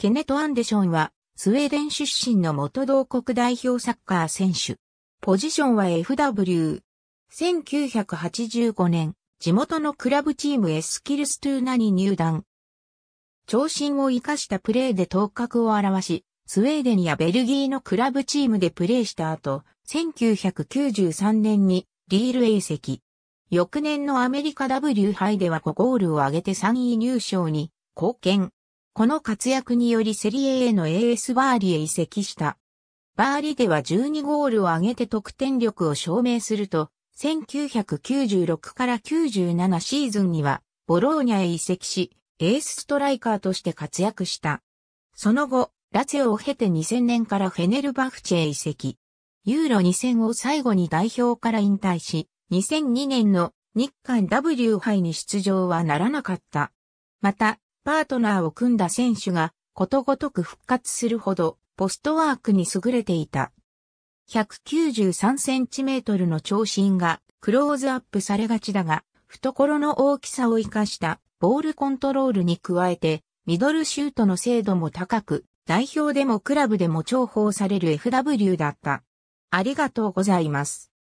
ケネト・アンデションは、スウェーデン出身の元同国代表サッカー選手。ポジションは FW。1985年、地元のクラブチームエスキルストゥーナに入団。長身を生かしたプレーで頭角を現し、スウェーデンやベルギーのクラブチームでプレーした後、1993年にリールへ移籍。翌年のアメリカ W 杯では5ゴールを挙げて3位入賞に貢献。この活躍によりセリエへの AS バーリへ移籍した。バーリでは12ゴールを挙げて得点力を証明すると、1996から97シーズンには、ボローニャへ移籍し、エースストライカーとして活躍した。その後、ラツェを経て2000年からフェネルバフチェへ移籍。ユーロ2000を最後に代表から引退し、2002年の日韓 W 杯に出場はならなかった。また、パートナーを組んだ選手がことごとく復活するほどポストワークに優れていた。193センチメートルの長身がクローズアップされがちだが、懐の大きさを活かしたボールコントロールに加えて、ミドルシュートの精度も高く、代表でもクラブでも重宝される FW だった。ありがとうございます。